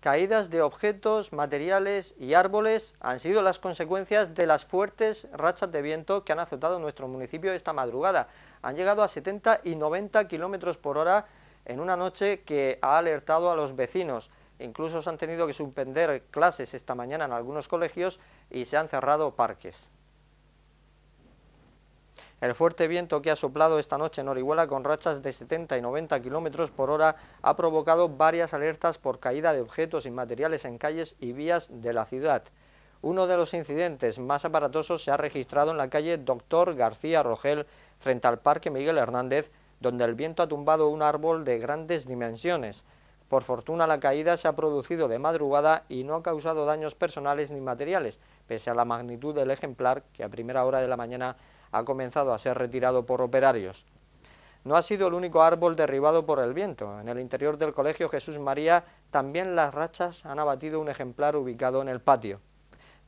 Caídas de objetos, materiales y árboles han sido las consecuencias de las fuertes rachas de viento que han azotado nuestro municipio esta madrugada. Han llegado a 70 y 90 kilómetros por hora en una noche que ha alertado a los vecinos. Incluso se han tenido que suspender clases esta mañana en algunos colegios y se han cerrado parques. El fuerte viento que ha soplado esta noche en Orihuela con rachas de 70 y 90 kilómetros por hora ha provocado varias alertas por caída de objetos y materiales en calles y vías de la ciudad. Uno de los incidentes más aparatosos se ha registrado en la calle Doctor García Rogel frente al Parque Miguel Hernández, donde el viento ha tumbado un árbol de grandes dimensiones. Por fortuna la caída se ha producido de madrugada y no ha causado daños personales ni materiales, pese a la magnitud del ejemplar que a primera hora de la mañana ha comenzado a ser retirado por operarios. No ha sido el único árbol derribado por el viento. En el interior del colegio Jesús María también las rachas han abatido un ejemplar ubicado en el patio.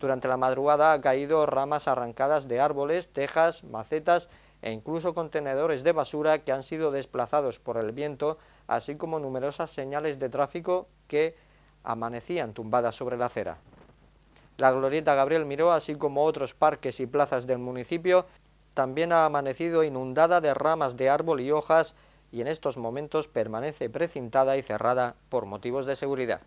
Durante la madrugada ha caído ramas arrancadas de árboles, tejas, macetas e incluso contenedores de basura que han sido desplazados por el viento, así como numerosas señales de tráfico que amanecían tumbadas sobre la acera. La glorieta Gabriel Miró, así como otros parques y plazas del municipio, también ha amanecido inundada de ramas de árbol y hojas y en estos momentos permanece precintada y cerrada por motivos de seguridad.